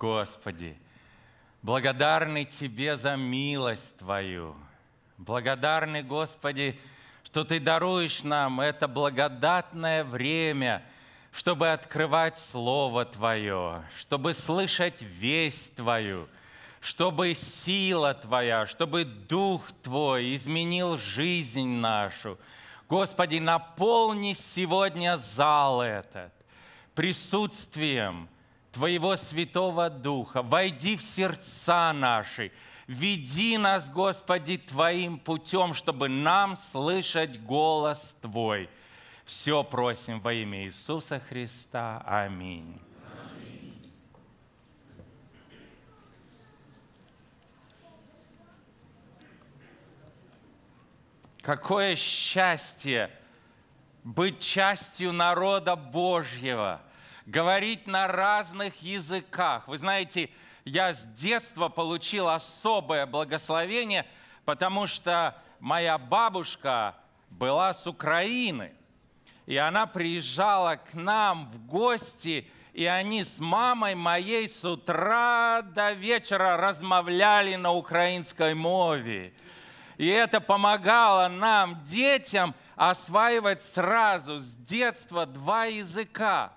Господи, благодарны Тебе за милость Твою. Благодарны, Господи, что Ты даруешь нам это благодатное время, чтобы открывать Слово Твое, чтобы слышать весть Твою, чтобы сила Твоя, чтобы Дух Твой изменил жизнь нашу. Господи, наполни сегодня зал этот присутствием – Твоего Святого Духа, войди в сердца наши, веди нас, Господи, Твоим путем, чтобы нам слышать голос Твой. Все просим во имя Иисуса Христа. Аминь. Какое счастье быть частью народа Божьего – говорить на разных языках. Вы знаете, я с детства получил особое благословение, потому что моя бабушка была с Украины, и она приезжала к нам в гости, и они с мамой моей с утра до вечера размовляли на украинской мове. И это помогало нам, детям, осваивать сразу с детства два языка.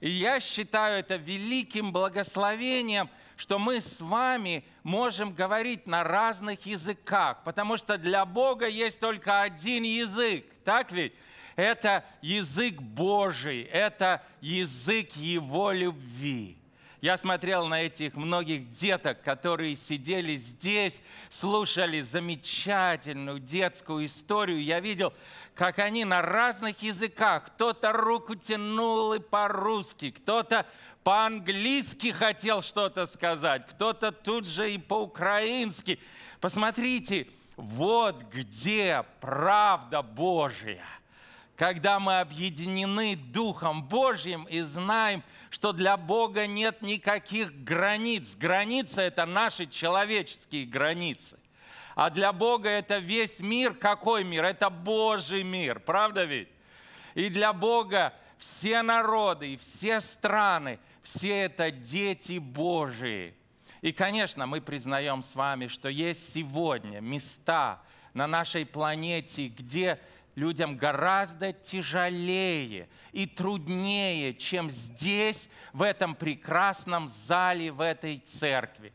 И я считаю это великим благословением, что мы с вами можем говорить на разных языках, потому что для Бога есть только один язык, так ведь? Это язык Божий, это язык Его любви. Я смотрел на этих многих деток, которые сидели здесь, слушали замечательную детскую историю. Я видел, как они на разных языках. Кто-то руку тянул и по-русски, кто-то по-английски хотел что-то сказать, кто-то тут же и по-украински. Посмотрите, вот где правда Божья – когда мы объединены Духом Божьим и знаем, что для Бога нет никаких границ. Граница – это наши человеческие границы. А для Бога это весь мир. Какой мир? Это Божий мир. Правда ведь? И для Бога все народы и все страны, все это дети Божии. И, конечно, мы признаем с вами, что есть сегодня места на нашей планете, где людям гораздо тяжелее и труднее, чем здесь, в этом прекрасном зале, в этой церкви.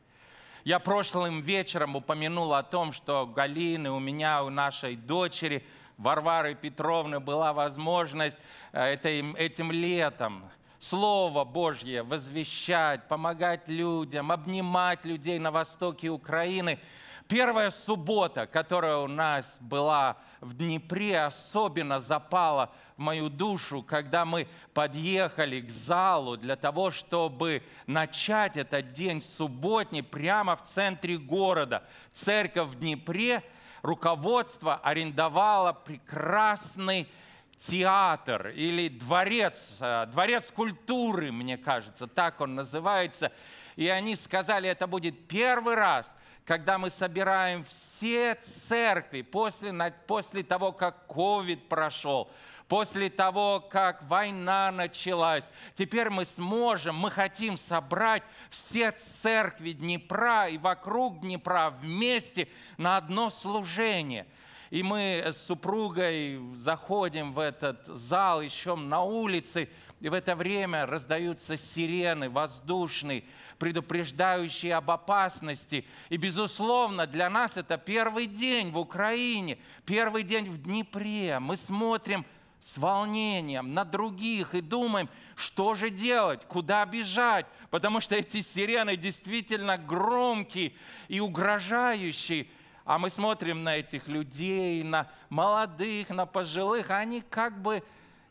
Я прошлым вечером упомянул о том, что у Галины, у меня, у нашей дочери Варвары Петровны была возможность э, этим, этим летом Слово Божье возвещать, помогать людям, обнимать людей на востоке Украины – Первая суббота, которая у нас была в Днепре, особенно запала в мою душу, когда мы подъехали к залу для того, чтобы начать этот день субботний прямо в центре города. Церковь в Днепре, руководство арендовало прекрасный театр или дворец, э, дворец культуры, мне кажется, так он называется. И они сказали, это будет первый раз – когда мы собираем все церкви после, после того, как ковид прошел, после того, как война началась. Теперь мы сможем, мы хотим собрать все церкви Днепра и вокруг Днепра вместе на одно служение – и мы э, с супругой заходим в этот зал, еще на улице, и в это время раздаются сирены воздушные, предупреждающие об опасности. И, безусловно, для нас это первый день в Украине, первый день в Днепре. Мы смотрим с волнением на других и думаем, что же делать, куда бежать, потому что эти сирены действительно громкие и угрожающие а мы смотрим на этих людей, на молодых, на пожилых, они как бы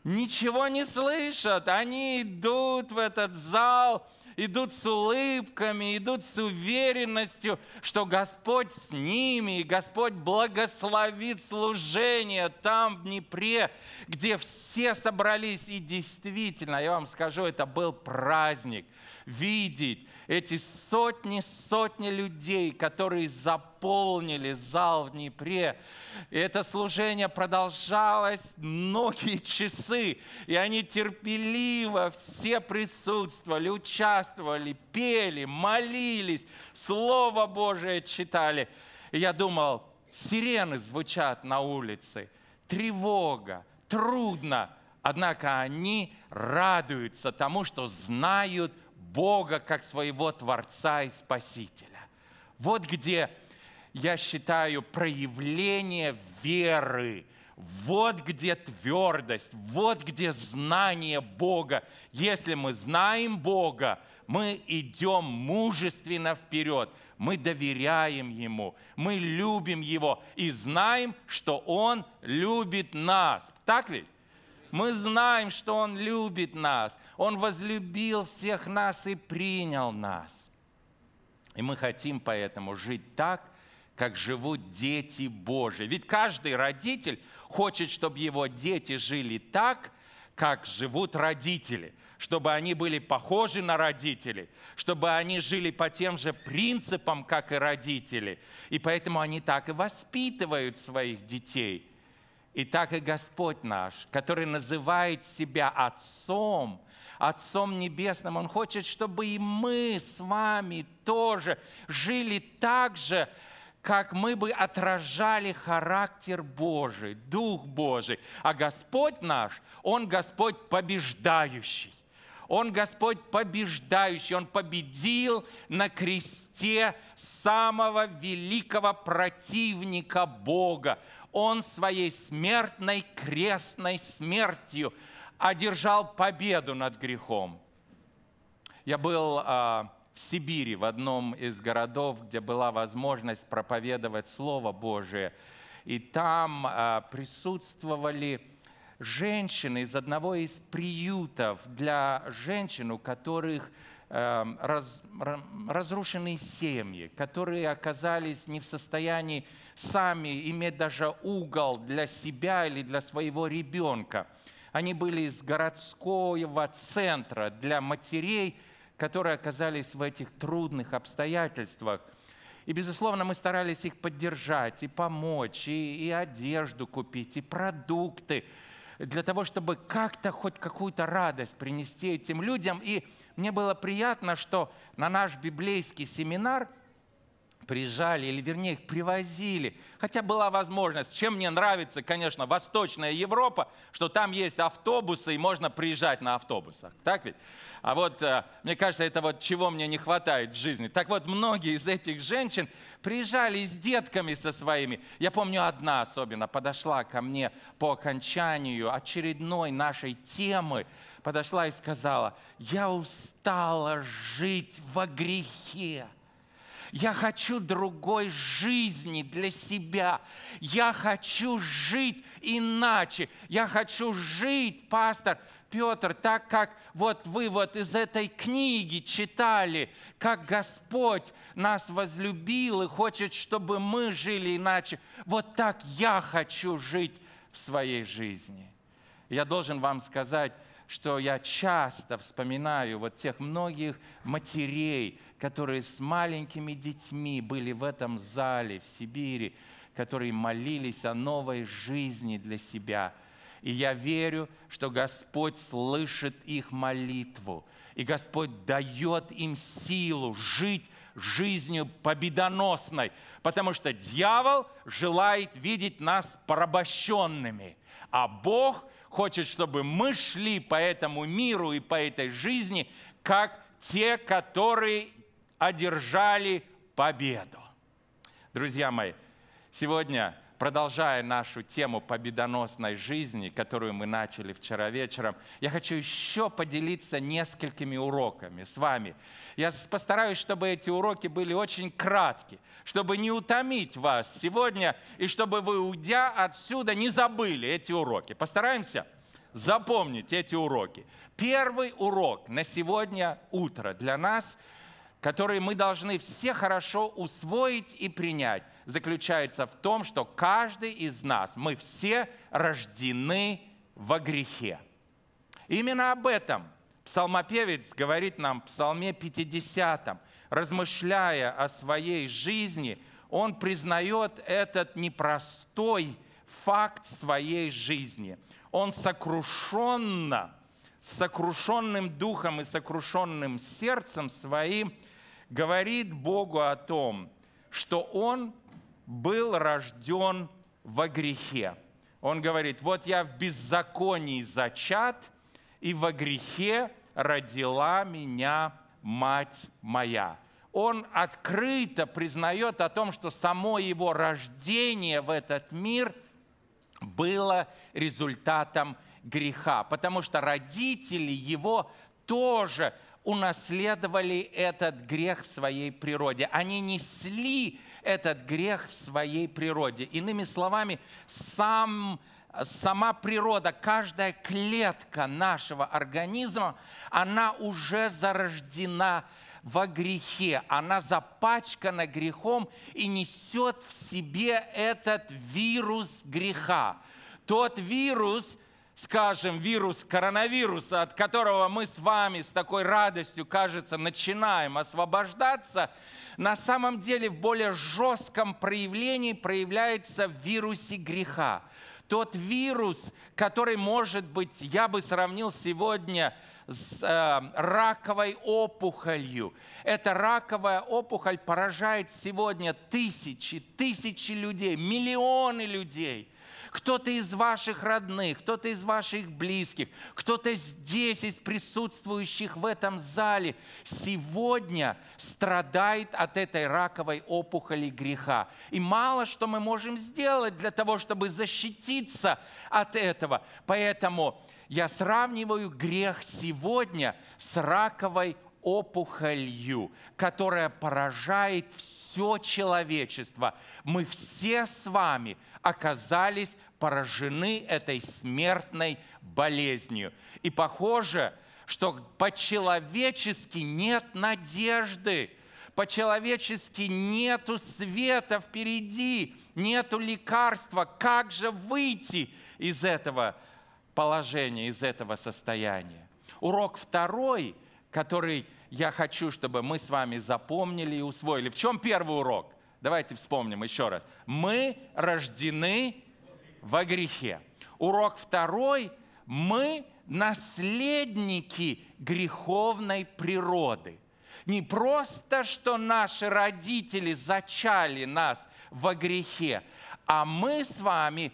ничего не слышат, они идут в этот зал, идут с улыбками, идут с уверенностью, что Господь с ними, и Господь благословит служение там, в Днепре, где все собрались. И действительно, я вам скажу, это был праздник видеть эти сотни, сотни людей, которые заполнили зал в Днепре. И это служение продолжалось многие часы, и они терпеливо все присутствовали, участвовали, пели, молились, Слово Божие читали. И я думал, сирены звучат на улице, тревога, трудно, однако они радуются тому, что знают – Бога как своего Творца и Спасителя. Вот где, я считаю, проявление веры, вот где твердость, вот где знание Бога. Если мы знаем Бога, мы идем мужественно вперед, мы доверяем Ему, мы любим Его и знаем, что Он любит нас. Так ведь? Мы знаем, что Он любит нас. Он возлюбил всех нас и принял нас. И мы хотим поэтому жить так, как живут дети Божии. Ведь каждый родитель хочет, чтобы его дети жили так, как живут родители, чтобы они были похожи на родителей, чтобы они жили по тем же принципам, как и родители. И поэтому они так и воспитывают своих детей – и так и Господь наш, который называет себя Отцом, Отцом Небесным, Он хочет, чтобы и мы с вами тоже жили так же, как мы бы отражали характер Божий, Дух Божий. А Господь наш, Он Господь побеждающий. Он Господь побеждающий, Он победил на кресте самого великого противника Бога. Он своей смертной крестной смертью одержал победу над грехом. Я был а, в Сибири, в одном из городов, где была возможность проповедовать Слово Божие. И там а, присутствовали женщины из одного из приютов для женщин, у которых э, раз, разрушенные семьи, которые оказались не в состоянии сами иметь даже угол для себя или для своего ребенка. Они были из городского центра для матерей, которые оказались в этих трудных обстоятельствах. И, безусловно, мы старались их поддержать и помочь, и, и одежду купить, и продукты, для того, чтобы как-то хоть какую-то радость принести этим людям. И мне было приятно, что на наш библейский семинар – приезжали, или вернее их привозили. Хотя была возможность. Чем мне нравится, конечно, Восточная Европа, что там есть автобусы, и можно приезжать на автобусах. Так ведь? А вот, э, мне кажется, это вот чего мне не хватает в жизни. Так вот, многие из этих женщин приезжали с детками со своими. Я помню, одна особенно подошла ко мне по окончанию очередной нашей темы, подошла и сказала, я устала жить во грехе. Я хочу другой жизни для себя. Я хочу жить иначе. Я хочу жить, пастор Петр, так как вот вы вот из этой книги читали, как Господь нас возлюбил и хочет, чтобы мы жили иначе. Вот так я хочу жить в своей жизни. Я должен вам сказать, что я часто вспоминаю вот тех многих матерей, которые с маленькими детьми были в этом зале в Сибири, которые молились о новой жизни для себя. И я верю, что Господь слышит их молитву. И Господь дает им силу жить жизнью победоносной, потому что дьявол желает видеть нас порабощенными, а Бог хочет, чтобы мы шли по этому миру и по этой жизни, как те, которые одержали победу. Друзья мои, сегодня, продолжая нашу тему победоносной жизни, которую мы начали вчера вечером, я хочу еще поделиться несколькими уроками с вами. Я постараюсь, чтобы эти уроки были очень кратки, чтобы не утомить вас сегодня, и чтобы вы, уйдя отсюда, не забыли эти уроки. Постараемся? запомнить эти уроки. Первый урок на сегодня утро для нас – которые мы должны все хорошо усвоить и принять, заключается в том, что каждый из нас, мы все рождены во грехе. Именно об этом псалмопевец говорит нам в Псалме 50. Размышляя о своей жизни, он признает этот непростой факт своей жизни. Он сокрушенно, сокрушенным духом и сокрушенным сердцем своим – говорит Богу о том, что он был рожден во грехе. Он говорит, вот я в беззаконии зачат, и во грехе родила меня мать моя. Он открыто признает о том, что само его рождение в этот мир было результатом греха, потому что родители его тоже унаследовали этот грех в своей природе. Они несли этот грех в своей природе. Иными словами, сам, сама природа, каждая клетка нашего организма, она уже зарождена во грехе, она запачкана грехом и несет в себе этот вирус греха. Тот вирус – скажем, вирус коронавируса, от которого мы с вами с такой радостью, кажется, начинаем освобождаться, на самом деле в более жестком проявлении проявляется в вирусе греха. Тот вирус, который, может быть, я бы сравнил сегодня с э, раковой опухолью. Эта раковая опухоль поражает сегодня тысячи, тысячи людей, миллионы людей – кто-то из ваших родных, кто-то из ваших близких, кто-то здесь из присутствующих в этом зале сегодня страдает от этой раковой опухоли греха. И мало что мы можем сделать для того, чтобы защититься от этого. Поэтому я сравниваю грех сегодня с раковой опухолью, которая поражает все человечество. Мы все с вами оказались поражены этой смертной болезнью. И похоже, что по-человечески нет надежды, по-человечески нету света впереди, нету лекарства. Как же выйти из этого положения, из этого состояния? Урок второй, который я хочу, чтобы мы с вами запомнили и усвоили. В чем первый урок? Давайте вспомним еще раз. Мы рождены во грехе. Урок второй. Мы наследники греховной природы. Не просто, что наши родители зачали нас во грехе, а мы с вами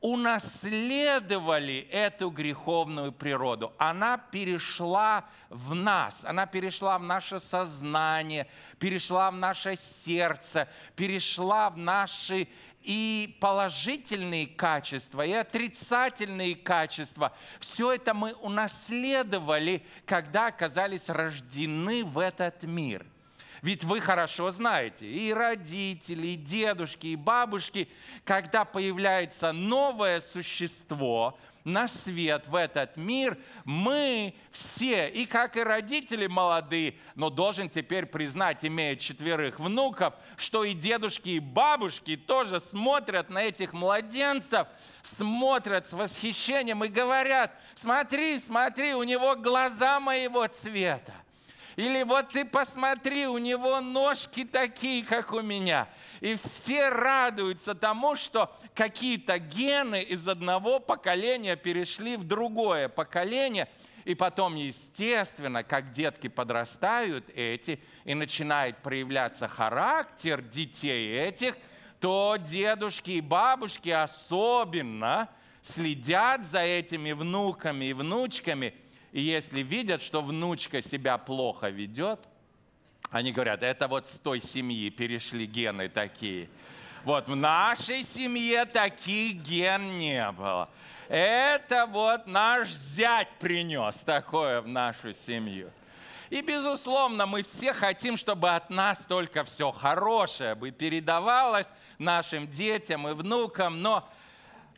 унаследовали эту греховную природу. Она перешла в нас, она перешла в наше сознание, перешла в наше сердце, перешла в наши и положительные качества, и отрицательные качества. Все это мы унаследовали, когда оказались рождены в этот мир. Ведь вы хорошо знаете, и родители, и дедушки, и бабушки, когда появляется новое существо на свет, в этот мир, мы все, и как и родители молодые, но должен теперь признать, имея четверых внуков, что и дедушки, и бабушки тоже смотрят на этих младенцев, смотрят с восхищением и говорят, смотри, смотри, у него глаза моего цвета. Или вот ты посмотри, у него ножки такие, как у меня. И все радуются тому, что какие-то гены из одного поколения перешли в другое поколение. И потом, естественно, как детки подрастают эти, и начинает проявляться характер детей этих, то дедушки и бабушки особенно следят за этими внуками и внучками – и если видят, что внучка себя плохо ведет, они говорят, это вот с той семьи перешли гены такие. Вот в нашей семье таких ген не было. Это вот наш зять принес такое в нашу семью. И, безусловно, мы все хотим, чтобы от нас только все хорошее бы передавалось нашим детям и внукам, но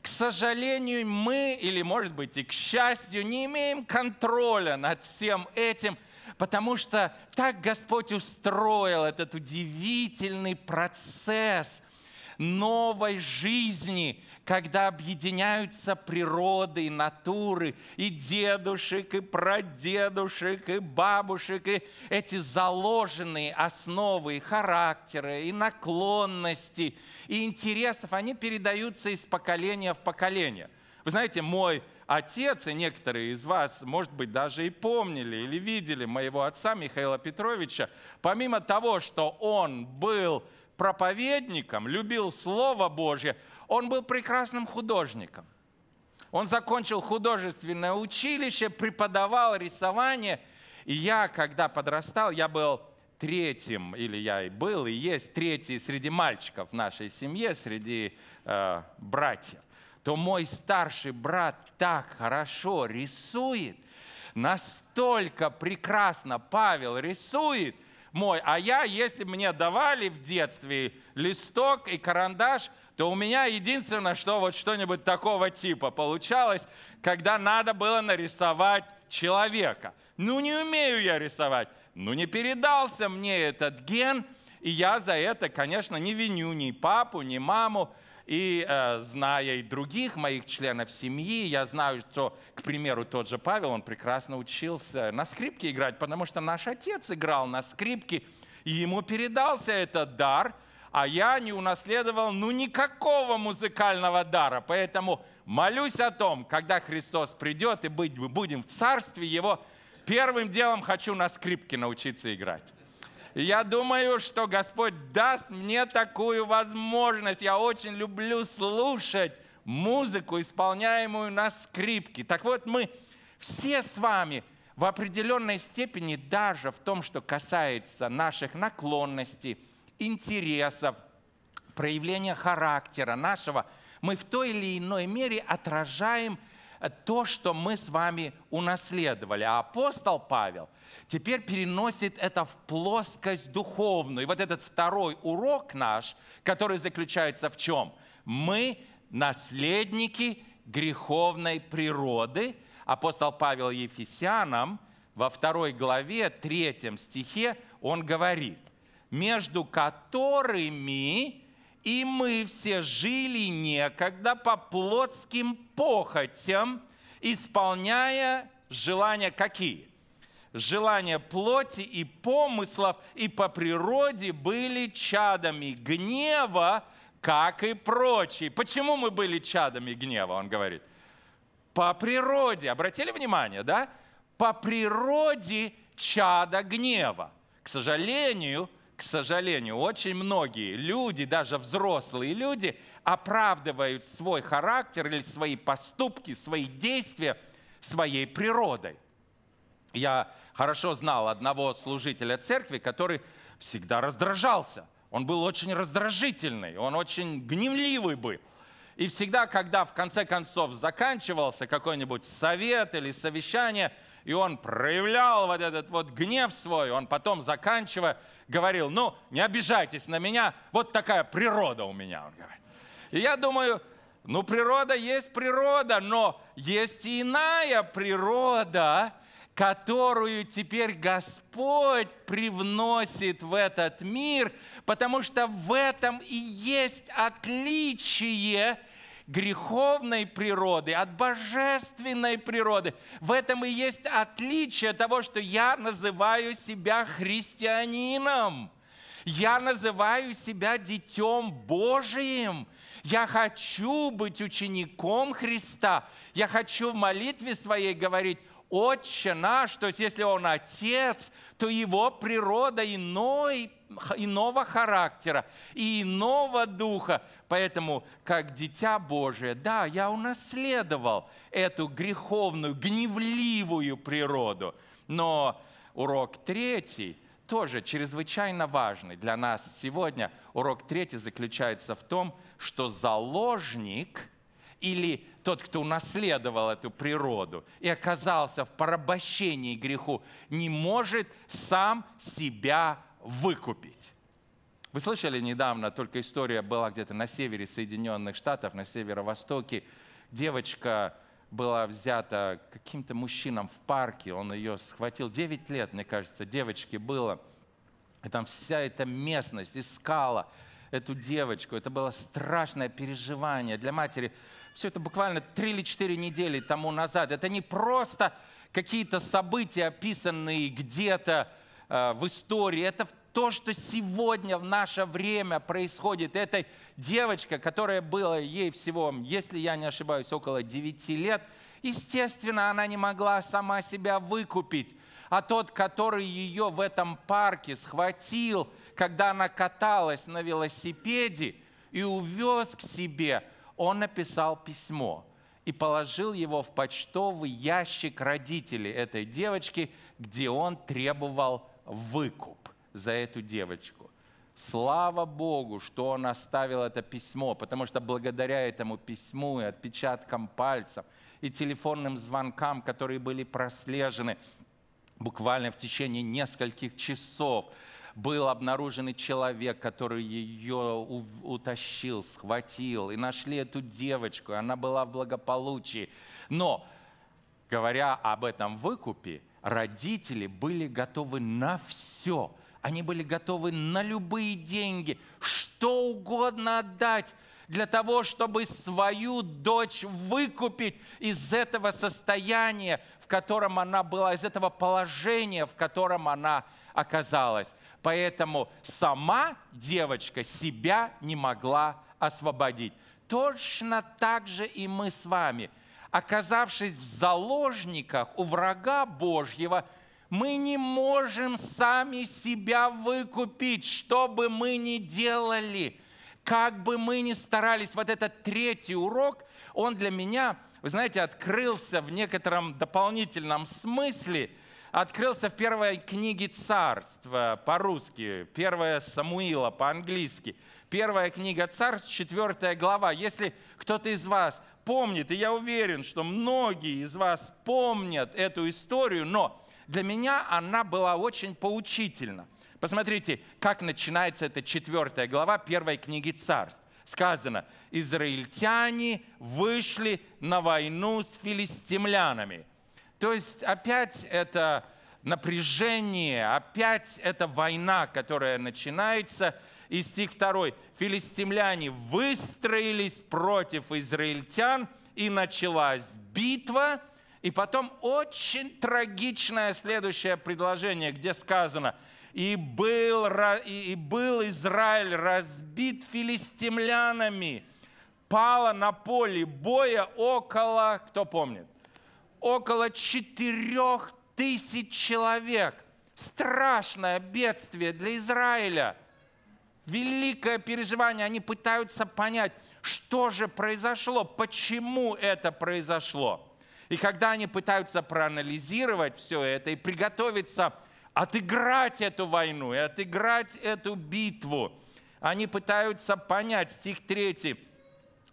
к сожалению, мы, или, может быть, и к счастью, не имеем контроля над всем этим, потому что так Господь устроил этот удивительный процесс – новой жизни, когда объединяются природы, и натуры, и дедушек, и прадедушек, и бабушек, и эти заложенные основы, и характеры, и наклонности, и интересов, они передаются из поколения в поколение. Вы знаете, мой отец, и некоторые из вас, может быть, даже и помнили или видели моего отца Михаила Петровича, помимо того, что он был проповедником, любил Слово Божье, он был прекрасным художником. Он закончил художественное училище, преподавал рисование. И я, когда подрастал, я был третьим, или я и был, и есть третий среди мальчиков в нашей семье, среди э, братьев, то мой старший брат так хорошо рисует, настолько прекрасно Павел рисует – мой. А я, если мне давали в детстве листок и карандаш, то у меня единственное, что вот что-нибудь такого типа получалось, когда надо было нарисовать человека. Ну не умею я рисовать, ну не передался мне этот ген, и я за это, конечно, не виню ни папу, ни маму, и э, зная и других моих членов семьи, я знаю, что, к примеру, тот же Павел, он прекрасно учился на скрипке играть, потому что наш отец играл на скрипке, и ему передался этот дар, а я не унаследовал ну никакого музыкального дара. Поэтому молюсь о том, когда Христос придет и быть, мы будем в царстве Его, первым делом хочу на скрипке научиться играть. Я думаю, что Господь даст мне такую возможность. Я очень люблю слушать музыку, исполняемую на скрипке. Так вот, мы все с вами в определенной степени, даже в том, что касается наших наклонностей, интересов, проявления характера нашего, мы в той или иной мере отражаем – то, что мы с вами унаследовали. А апостол Павел теперь переносит это в плоскость духовную. И вот этот второй урок наш, который заключается в чем? Мы наследники греховной природы. Апостол Павел Ефесянам во второй главе, третьем стихе, он говорит, между которыми и мы все жили некогда по плотским похотям, исполняя желания какие? Желания плоти и помыслов и по природе были чадами гнева, как и прочие. Почему мы были чадами гнева, он говорит? По природе, обратили внимание, да? По природе чада гнева. К сожалению, к сожалению, очень многие люди, даже взрослые люди, оправдывают свой характер или свои поступки, свои действия своей природой. Я хорошо знал одного служителя церкви, который всегда раздражался. Он был очень раздражительный, он очень гневливый был. И всегда, когда в конце концов заканчивался какой-нибудь совет или совещание – и он проявлял вот этот вот гнев свой, он потом, заканчивая, говорил, ну, не обижайтесь на меня, вот такая природа у меня, он говорит. И я думаю, ну, природа есть природа, но есть иная природа, которую теперь Господь привносит в этот мир, потому что в этом и есть отличие – греховной природы, от божественной природы. В этом и есть отличие того, что я называю себя христианином. Я называю себя детем Божиим. Я хочу быть учеником Христа. Я хочу в молитве своей говорить, Отче наш, то есть если он отец, то его природа иной, иного характера и иного духа. Поэтому, как дитя Божие, да, я унаследовал эту греховную, гневливую природу. Но урок третий тоже чрезвычайно важный для нас сегодня. Урок третий заключается в том, что заложник или тот, кто унаследовал эту природу и оказался в порабощении греху, не может сам себя выкупить. Вы слышали недавно, только история была где-то на севере Соединенных Штатов, на северо-востоке. Девочка была взята каким-то мужчином в парке, он ее схватил. Девять лет, мне кажется, девочке было. И там вся эта местность искала эту девочку. Это было страшное переживание для матери. Все это буквально три или четыре недели тому назад. Это не просто какие-то события, описанные где-то э, в истории. Это то, что сегодня в наше время происходит. Этой девочка, которая была ей всего, если я не ошибаюсь, около 9 лет, естественно, она не могла сама себя выкупить. А тот, который ее в этом парке схватил, когда она каталась на велосипеде и увез к себе, он написал письмо и положил его в почтовый ящик родителей этой девочки, где он требовал выкуп за эту девочку. Слава Богу, что он оставил это письмо, потому что благодаря этому письму и отпечаткам пальцев и телефонным звонкам, которые были прослежены буквально в течение нескольких часов, был обнаружен человек, который ее утащил, схватил, и нашли эту девочку, и она была в благополучии. Но, говоря об этом выкупе, родители были готовы на все – они были готовы на любые деньги, что угодно отдать для того, чтобы свою дочь выкупить из этого состояния, в котором она была, из этого положения, в котором она оказалась. Поэтому сама девочка себя не могла освободить. Точно так же и мы с вами, оказавшись в заложниках у врага Божьего – мы не можем сами себя выкупить, что бы мы ни делали, как бы мы ни старались. Вот этот третий урок, он для меня, вы знаете, открылся в некотором дополнительном смысле – открылся в первой книге царства по-русски, первая Самуила по-английски. Первая книга царств, четвертая глава. Если кто-то из вас помнит, и я уверен, что многие из вас помнят эту историю, но для меня она была очень поучительна. Посмотрите, как начинается эта четвертая глава первой книги царств. Сказано, израильтяне вышли на войну с филистимлянами. То есть опять это напряжение, опять это война, которая начинается. И стих 2. «Филистимляне выстроились против израильтян, и началась битва, и потом очень трагичное следующее предложение, где сказано, и был, и был Израиль разбит филистимлянами, пало на поле боя около, кто помнит, около четырех тысяч человек. Страшное бедствие для Израиля. Великое переживание. Они пытаются понять, что же произошло, почему это произошло. И когда они пытаются проанализировать все это и приготовиться отыграть эту войну и отыграть эту битву, они пытаются понять, стих 3,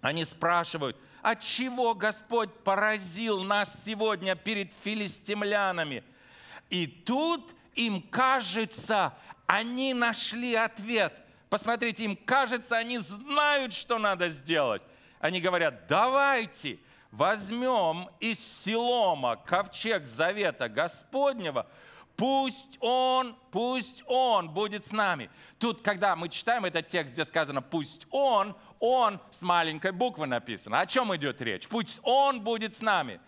они спрашивают, от «А чего Господь поразил нас сегодня перед филистимлянами? И тут им кажется, они нашли ответ. Посмотрите, им кажется, они знают, что надо сделать. Они говорят, давайте, возьмем из Силома ковчег завета Господнего, пусть Он, пусть Он будет с нами. Тут, когда мы читаем этот текст, где сказано «пусть Он», «Он» с маленькой буквы написано. О чем идет речь? Пусть Он будет с нами.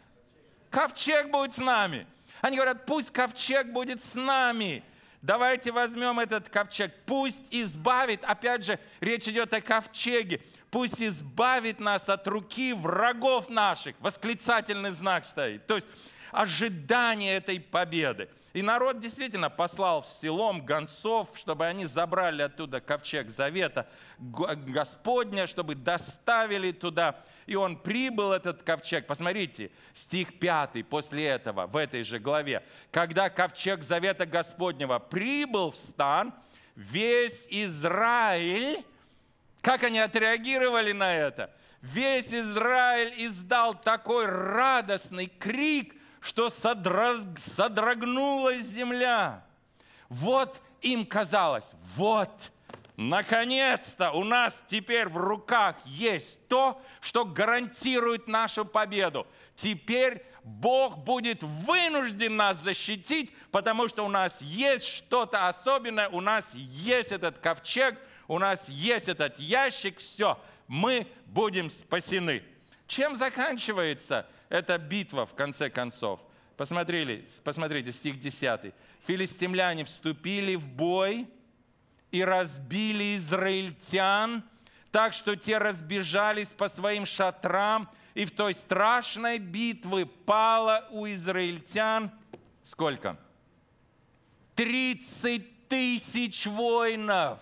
Ковчег будет с нами. Они говорят, пусть ковчег будет с нами. Давайте возьмем этот ковчег. Пусть избавит. Опять же, речь идет о ковчеге пусть избавит нас от руки врагов наших. Восклицательный знак стоит. То есть ожидание этой победы. И народ действительно послал в селом гонцов, чтобы они забрали оттуда ковчег завета Господня, чтобы доставили туда. И он прибыл, этот ковчег. Посмотрите, стих 5 после этого, в этой же главе. «Когда ковчег завета Господнего прибыл в стан, весь Израиль как они отреагировали на это? Весь Израиль издал такой радостный крик, что содрог, содрогнулась земля. Вот им казалось, вот, наконец-то у нас теперь в руках есть то, что гарантирует нашу победу. Теперь Бог будет вынужден нас защитить, потому что у нас есть что-то особенное, у нас есть этот ковчег – у нас есть этот ящик, все, мы будем спасены. Чем заканчивается эта битва в конце концов? Посмотрели, посмотрите, стих 10. Филистимляне вступили в бой и разбили израильтян, так что те разбежались по своим шатрам, и в той страшной битве пало у израильтян сколько? 30 тысяч воинов.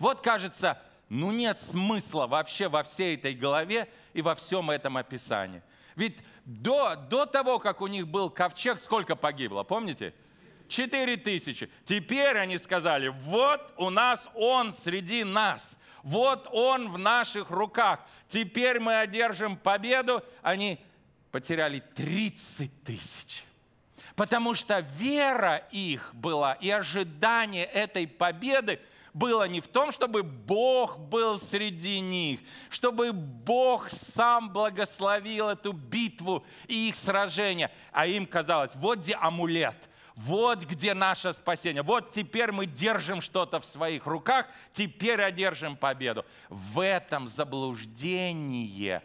Вот кажется, ну нет смысла вообще во всей этой голове и во всем этом описании. Ведь до, до того, как у них был ковчег, сколько погибло, помните? Четыре тысячи. Теперь они сказали, вот у нас он среди нас. Вот он в наших руках. Теперь мы одержим победу. Они потеряли 30 тысяч. Потому что вера их была и ожидание этой победы было не в том, чтобы Бог был среди них, чтобы Бог сам благословил эту битву и их сражение, а им казалось, вот где амулет, вот где наше спасение. Вот теперь мы держим что-то в своих руках, теперь одержим победу. В этом заблуждение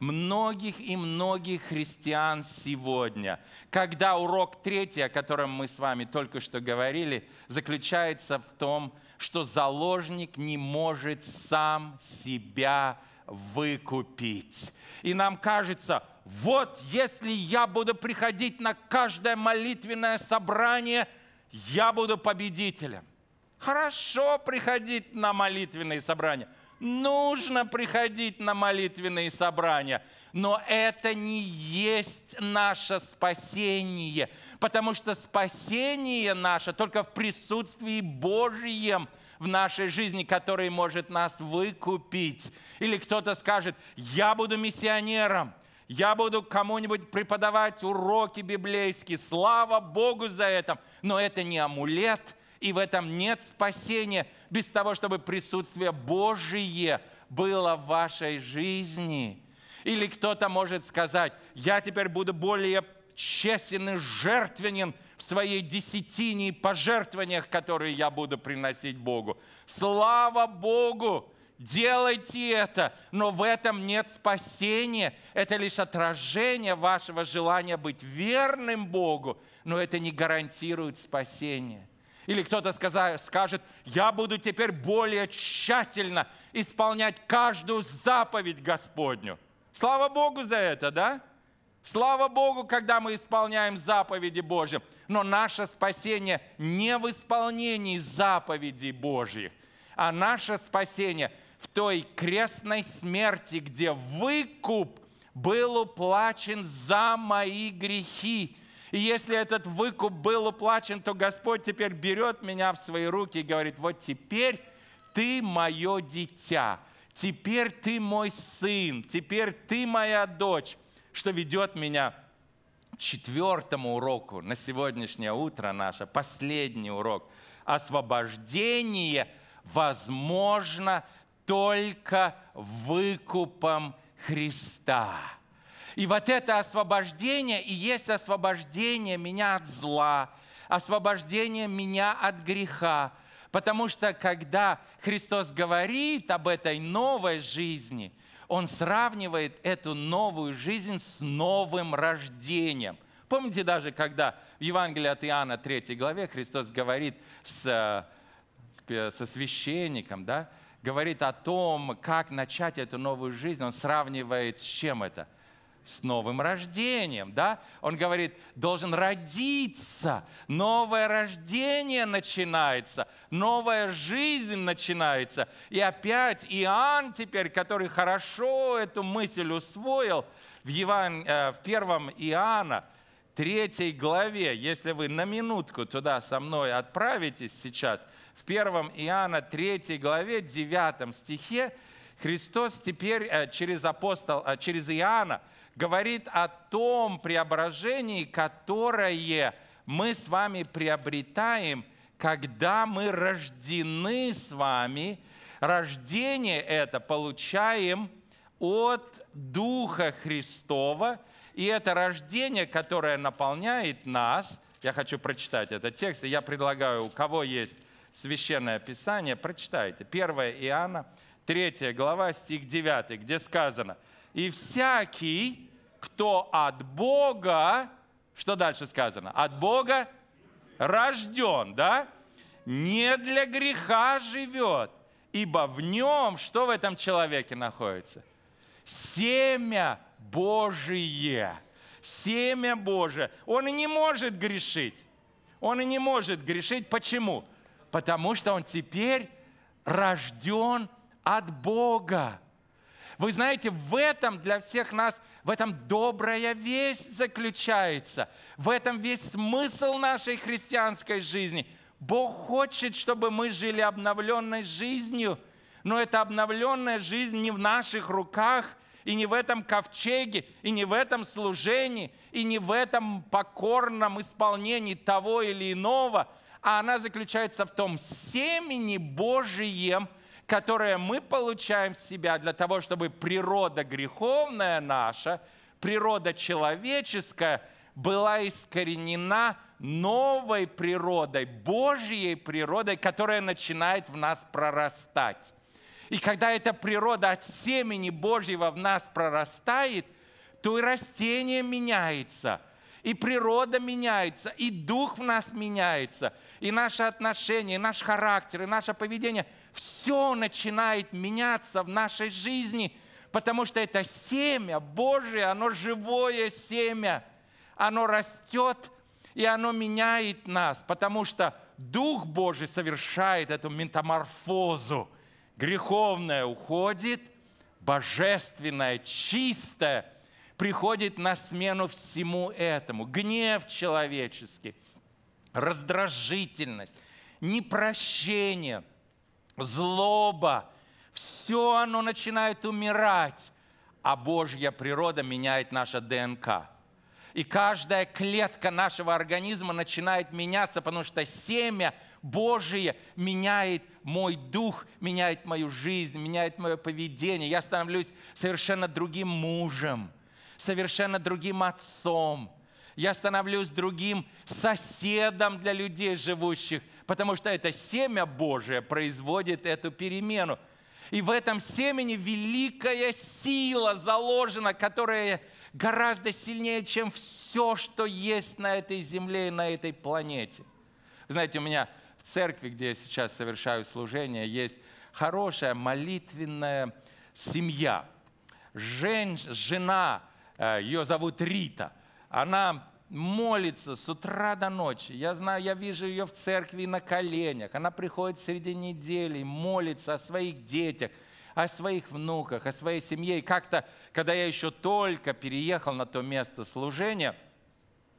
многих и многих христиан сегодня, когда урок третий, о котором мы с вами только что говорили, заключается в том, что заложник не может сам себя выкупить. И нам кажется, вот если я буду приходить на каждое молитвенное собрание, я буду победителем. Хорошо приходить на молитвенные собрания – Нужно приходить на молитвенные собрания. Но это не есть наше спасение, потому что спасение наше только в присутствии Божьем в нашей жизни, который может нас выкупить. Или кто-то скажет, я буду миссионером, я буду кому-нибудь преподавать уроки библейские, слава Богу за это. Но это не амулет – и в этом нет спасения без того, чтобы присутствие Божие было в вашей жизни. Или кто-то может сказать, я теперь буду более честен и жертвенен в своей десятине и пожертвованиях, которые я буду приносить Богу. Слава Богу! Делайте это, но в этом нет спасения. Это лишь отражение вашего желания быть верным Богу, но это не гарантирует спасение. Или кто-то скажет, я буду теперь более тщательно исполнять каждую заповедь Господню. Слава Богу за это, да? Слава Богу, когда мы исполняем заповеди Божьи. Но наше спасение не в исполнении заповедей Божьих, а наше спасение в той крестной смерти, где выкуп был уплачен за мои грехи и если этот выкуп был уплачен, то Господь теперь берет меня в свои руки и говорит, вот теперь ты мое дитя, теперь ты мой сын, теперь ты моя дочь, что ведет меня к четвертому уроку на сегодняшнее утро наше, последний урок. Освобождение возможно только выкупом Христа. И вот это освобождение и есть освобождение меня от зла, освобождение меня от греха. Потому что когда Христос говорит об этой новой жизни, Он сравнивает эту новую жизнь с новым рождением. Помните даже, когда в Евангелии от Иоанна 3 главе Христос говорит с, э, со священником, да, говорит о том, как начать эту новую жизнь, он сравнивает с чем это – с новым рождением, да? Он говорит, должен родиться, новое рождение начинается, новая жизнь начинается. И опять Иоанн теперь, который хорошо эту мысль усвоил, в, Еван... Э, в первом Иоанна, третьей главе, если вы на минутку туда со мной отправитесь сейчас, в первом Иоанна третьей главе девятом стихе Христос теперь э, через, апостол, э, через Иоанна говорит о том преображении, которое мы с вами приобретаем, когда мы рождены с вами. Рождение это получаем от Духа Христова, и это рождение, которое наполняет нас. Я хочу прочитать этот текст, и я предлагаю, у кого есть Священное Писание, прочитайте. 1 Иоанна, 3 глава, стих 9, где сказано – и всякий, кто от Бога, что дальше сказано? От Бога рожден, да? Не для греха живет, ибо в нем, что в этом человеке находится? Семя Божие. Семя Божие. Он и не может грешить. Он и не может грешить. Почему? Потому что он теперь рожден от Бога. Вы знаете, в этом для всех нас, в этом добрая весть заключается. В этом весь смысл нашей христианской жизни. Бог хочет, чтобы мы жили обновленной жизнью, но эта обновленная жизнь не в наших руках – и не в этом ковчеге, и не в этом служении, и не в этом покорном исполнении того или иного, а она заключается в том семени Божием – которое мы получаем с себя для того, чтобы природа греховная наша, природа человеческая была искоренена новой природой, Божьей природой, которая начинает в нас прорастать. И когда эта природа от семени Божьего в нас прорастает, то и растение меняется – и природа меняется, и дух в нас меняется, и наши отношения, и наш характер, и наше поведение – все начинает меняться в нашей жизни, потому что это семя Божие, оно живое семя, оно растет и оно меняет нас, потому что Дух Божий совершает эту метаморфозу. Греховное уходит, божественное, чистое приходит на смену всему этому. Гнев человеческий, раздражительность, непрощение – злоба, все оно начинает умирать, а Божья природа меняет наша ДНК. И каждая клетка нашего организма начинает меняться, потому что семя Божие меняет мой дух, меняет мою жизнь, меняет мое поведение. Я становлюсь совершенно другим мужем, совершенно другим отцом, я становлюсь другим соседом для людей живущих, потому что это семя Божие производит эту перемену. И в этом семени великая сила заложена, которая гораздо сильнее, чем все, что есть на этой земле и на этой планете. Вы знаете, у меня в церкви, где я сейчас совершаю служение, есть хорошая молитвенная семья. Жен, жена, э, ее зовут Рита – она молится с утра до ночи. Я знаю, я вижу ее в церкви на коленях. Она приходит среди недели, молится о своих детях, о своих внуках, о своей семье. И как-то, когда я еще только переехал на то место служения,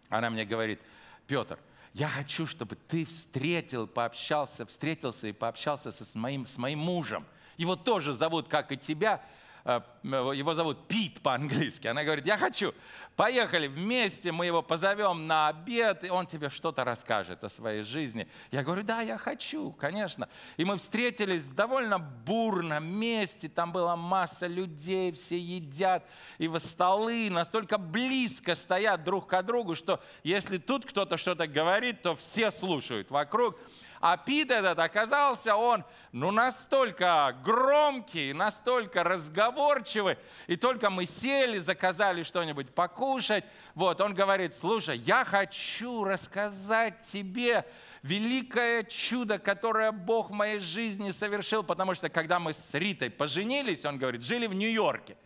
она мне говорит, Петр, я хочу, чтобы ты встретил, пообщался, встретился и пообщался с моим, с моим мужем. Его тоже зовут, как и тебя, э, его зовут Пит по-английски. Она говорит, я хочу, Поехали вместе, мы его позовем на обед, и он тебе что-то расскажет о своей жизни. Я говорю, да, я хочу, конечно. И мы встретились в довольно бурном месте, там была масса людей, все едят, и во столы настолько близко стоят друг к другу, что если тут кто-то что-то говорит, то все слушают вокруг. А пит этот оказался он ну, настолько громкий, настолько разговорчивый. И только мы сели, заказали что-нибудь покушать. Вот, он говорит, слушай, я хочу рассказать тебе великое чудо, которое Бог в моей жизни совершил, потому что когда мы с Ритой поженились, он говорит, жили в Нью-Йорке,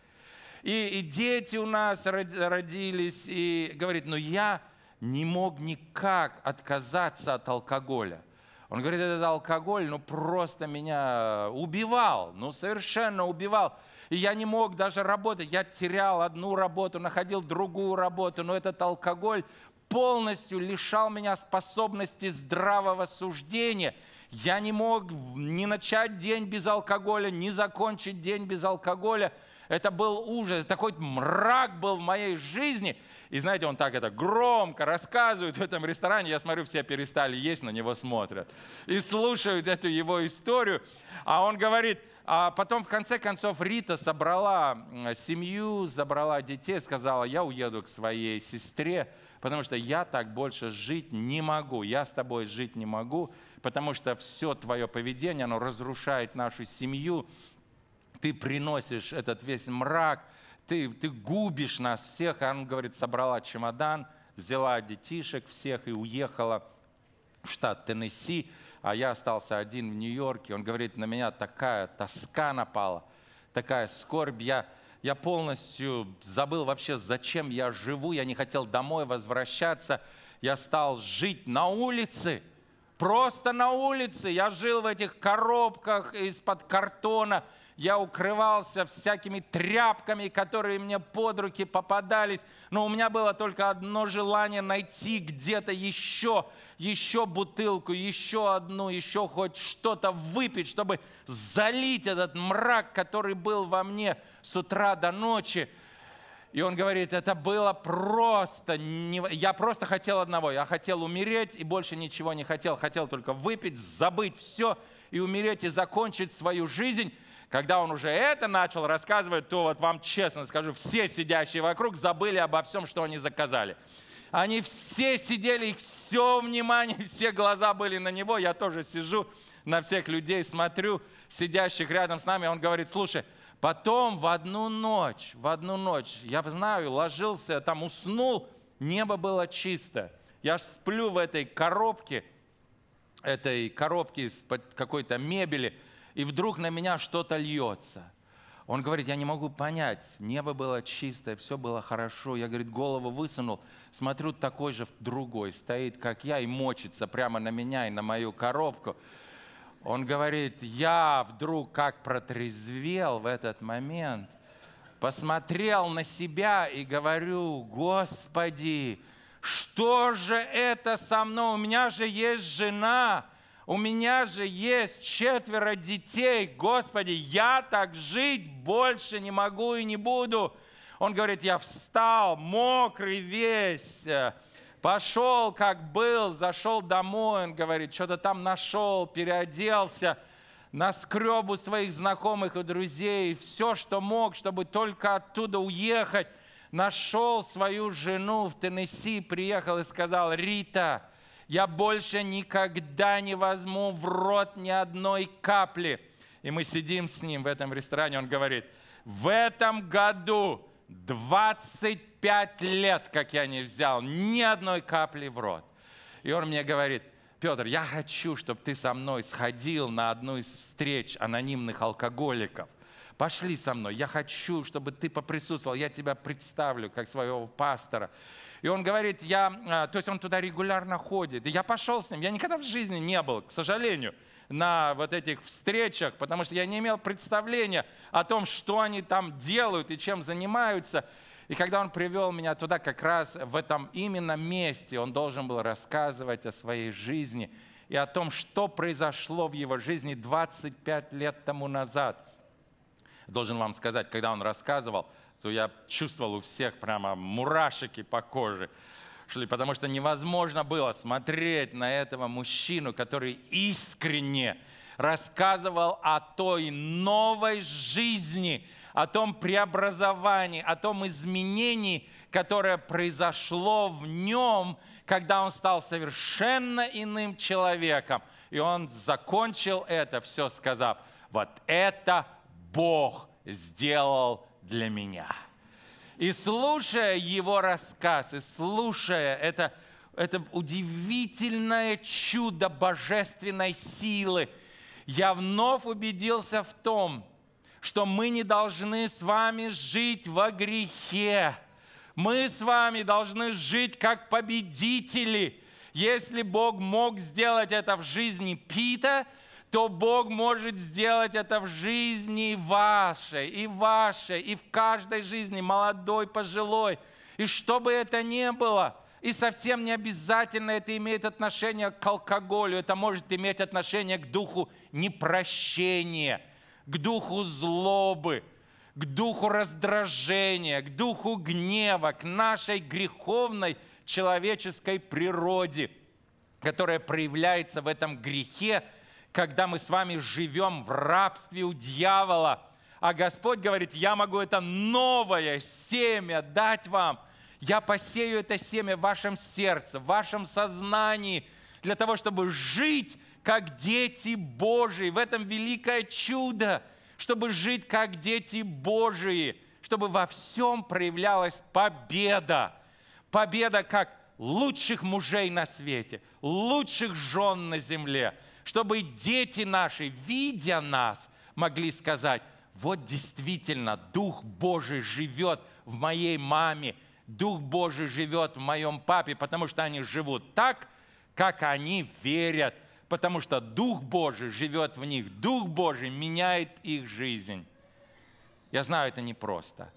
и, и дети у нас родились, и говорит, ну я не мог никак отказаться от алкоголя. Он говорит, этот алкоголь, ну просто меня э, убивал, ну совершенно убивал. И я не мог даже работать, я терял одну работу, находил другую работу, но этот алкоголь полностью лишал меня способности здравого суждения. Я не мог ни начать день без алкоголя, ни закончить день без алкоголя. Это был ужас, такой мрак был в моей жизни – и знаете, он так это громко рассказывает в этом ресторане. Я смотрю, все перестали есть, на него смотрят. И слушают эту его историю. А он говорит, а потом в конце концов Рита собрала семью, забрала детей, сказала, я уеду к своей сестре, потому что я так больше жить не могу, я с тобой жить не могу, потому что все твое поведение, оно разрушает нашу семью, ты приносишь этот весь мрак, ты, ты губишь нас всех. А он говорит, собрала чемодан, взяла детишек всех и уехала в штат Теннесси, а я остался один в Нью-Йорке. Он говорит, на меня такая тоска напала, такая скорбь. Я, я полностью забыл вообще, зачем я живу. Я не хотел домой возвращаться. Я стал жить на улице, просто на улице. Я жил в этих коробках из-под картона – я укрывался всякими тряпками, которые мне под руки попадались, но у меня было только одно желание найти где-то еще, еще бутылку, еще одну, еще хоть что-то выпить, чтобы залить этот мрак, который был во мне с утра до ночи. И он говорит, это было просто, не... я просто хотел одного, я хотел умереть и больше ничего не хотел, хотел только выпить, забыть все и умереть и закончить свою жизнь. Когда он уже это начал рассказывать, то вот вам честно скажу, все сидящие вокруг забыли обо всем, что они заказали. Они все сидели, их все внимание, все глаза были на него. Я тоже сижу на всех людей, смотрю, сидящих рядом с нами. Он говорит, слушай, потом в одну ночь, в одну ночь, я знаю, ложился, там уснул, небо было чисто. Я ж сплю в этой коробке, этой коробке из-под какой-то мебели – и вдруг на меня что-то льется. Он говорит, я не могу понять, небо было чистое, все было хорошо. Я, говорит, голову высунул, смотрю, такой же другой стоит, как я, и мочится прямо на меня и на мою коробку. Он говорит, я вдруг как протрезвел в этот момент, посмотрел на себя и говорю, Господи, что же это со мной? У меня же есть жена, у меня же есть четверо детей, Господи, я так жить больше не могу и не буду. Он говорит, я встал, мокрый весь, э, пошел, как был, зашел домой, он говорит, что-то там нашел, переоделся, наскреб у своих знакомых и друзей, все, что мог, чтобы только оттуда уехать. Нашел свою жену в Теннесси, приехал и сказал, Рита, я больше никогда не возьму в рот ни одной капли. И мы сидим с ним в этом ресторане, он говорит, в этом году 25 лет, как я не взял ни одной капли в рот. И он мне говорит, Петр, я хочу, чтобы ты со мной сходил на одну из встреч анонимных алкоголиков. Пошли со мной, я хочу, чтобы ты поприсутствовал, я тебя представлю как своего пастора. И он говорит, я, а, то есть он туда регулярно ходит. И я пошел с ним, я никогда в жизни не был, к сожалению на вот этих встречах, потому что я не имел представления о том, что они там делают и чем занимаются. И когда он привел меня туда, как раз в этом именно месте он должен был рассказывать о своей жизни и о том, что произошло в его жизни 25 лет тому назад. Должен вам сказать, когда он рассказывал, то я чувствовал у всех прямо мурашики по коже шли, потому что невозможно было смотреть на этого мужчину, который искренне рассказывал о той новой жизни, о том преобразовании, о том изменении, которое произошло в нем, когда он стал совершенно иным человеком. И он закончил это все, сказав, вот это Бог сделал для меня. И слушая его рассказ, и слушая это, это удивительное чудо божественной силы, я вновь убедился в том, что мы не должны с вами жить во грехе. Мы с вами должны жить как победители. Если Бог мог сделать это в жизни Пита, то Бог может сделать это в жизни вашей, и вашей, и в каждой жизни, молодой, пожилой. И что бы это ни было, и совсем не обязательно это имеет отношение к алкоголю, это может иметь отношение к духу непрощения, к духу злобы, к духу раздражения, к духу гнева, к нашей греховной человеческой природе, которая проявляется в этом грехе – когда мы с вами живем в рабстве у дьявола. А Господь говорит, я могу это новое семя дать вам. Я посею это семя в вашем сердце, в вашем сознании, для того, чтобы жить как дети Божии. В этом великое чудо, чтобы жить как дети Божии, чтобы во всем проявлялась победа. Победа как лучших мужей на свете, лучших жен на земле – чтобы дети наши, видя нас, могли сказать, вот действительно Дух Божий живет в моей маме, Дух Божий живет в моем папе, потому что они живут так, как они верят, потому что Дух Божий живет в них, Дух Божий меняет их жизнь. Я знаю, это непросто.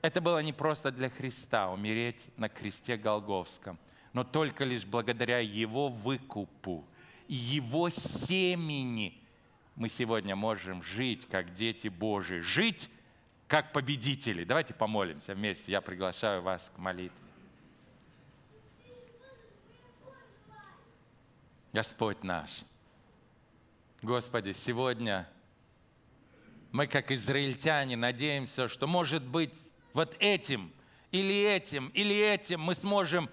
Это было не просто для Христа умереть на кресте Голговском, но только лишь благодаря Его выкупу – его семени мы сегодня можем жить, как дети Божии, жить как победители. Давайте помолимся вместе. Я приглашаю вас к молитве. Господь наш, Господи, сегодня мы, как израильтяне, надеемся, что, может быть, вот этим или этим или этим мы сможем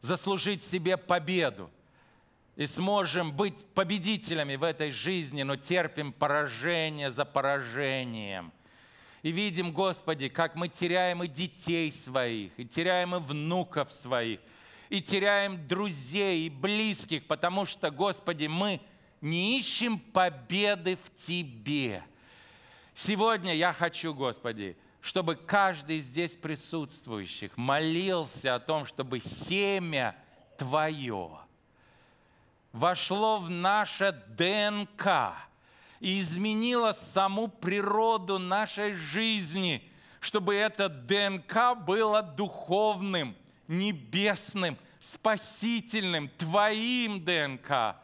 заслужить себе победу и сможем быть победителями в этой жизни, но терпим поражение за поражением. И видим, Господи, как мы теряем и детей своих, и теряем и внуков своих, и теряем друзей и близких, потому что, Господи, мы не ищем победы в Тебе. Сегодня я хочу, Господи, чтобы каждый здесь присутствующих молился о том, чтобы семя Твое – вошло в наше ДНК и изменило саму природу нашей жизни, чтобы это ДНК было духовным, небесным, спасительным, твоим ДНК,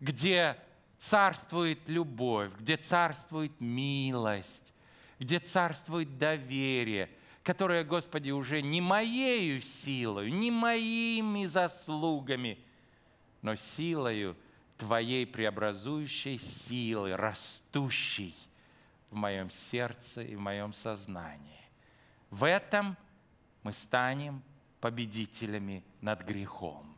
где царствует любовь, где царствует милость, где царствует доверие, которое, Господи, уже не моею силой, не моими заслугами – но силою Твоей преобразующей силы, растущей в моем сердце и в моем сознании. В этом мы станем победителями над грехом.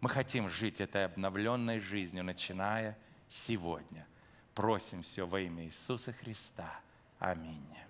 Мы хотим жить этой обновленной жизнью, начиная сегодня. Просим все во имя Иисуса Христа. Аминь.